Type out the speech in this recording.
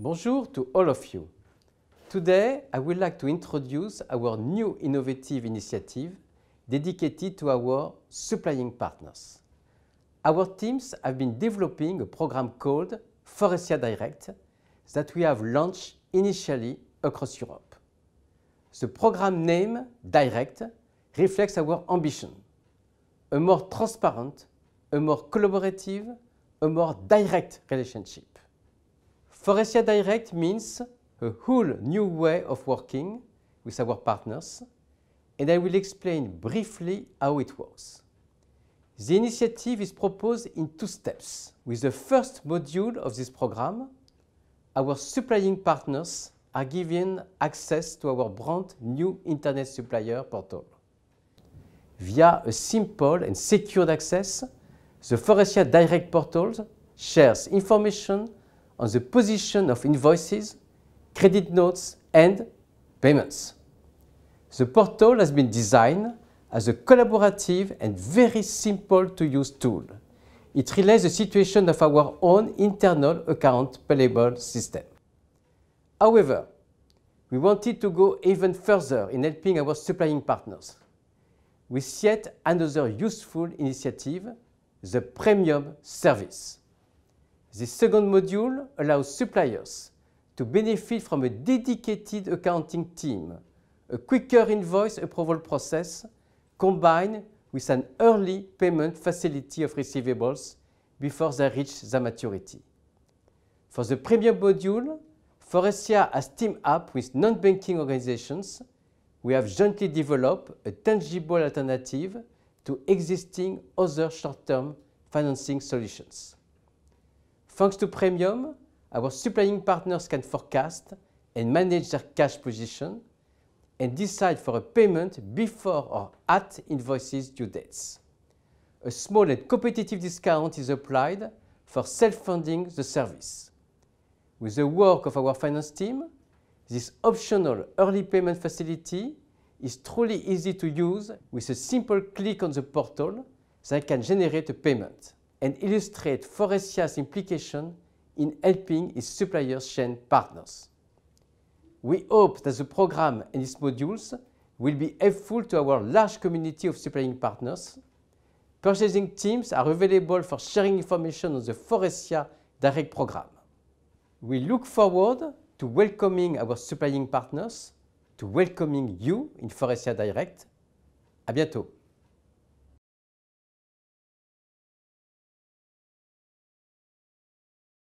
Bonjour to all of you. Today, I would like to introduce our new innovative initiative dedicated to our supplying partners. Our teams have been developing a program called Forestia Direct that we have launched initially across Europe. The program name Direct reflects our ambition. A more transparent, a more collaborative, a more direct relationship. Forestia Direct means a whole new way of working with our partners, and I will explain briefly how it works. The initiative is proposed in two steps, with the first module of this program, our supplying partners are given access to our brand new Internet Supplier portal. Via a simple and secured access, the Forestia Direct portal shares information on the position of invoices, credit notes, and payments. The portal has been designed as a collaborative and very simple to use tool. It relays the situation of our own internal account payable system. However, we wanted to go even further in helping our supplying partners We yet another useful initiative, the Premium Service. This second module allows suppliers to benefit from a dedicated accounting team, a quicker invoice approval process combined with an early payment facility of receivables before they reach their maturity. For the premium module, Forestia has teamed up with non-banking organizations. We have jointly developed a tangible alternative to existing other short-term financing solutions. Thanks to Premium, our supplying partners can forecast and manage their cash position and decide for a payment before or at invoices due dates. A small and competitive discount is applied for self-funding the service. With the work of our finance team, this optional early payment facility is truly easy to use with a simple click on the portal that can generate a payment and illustrate Forestia's implication in helping its suppliers chain partners. We hope that the program and its modules will be helpful to our large community of supplying partners. Purchasing teams are available for sharing information on the Forestia Direct program. We look forward to welcoming our supplying partners, to welcoming you in Forestia Direct. À bientôt.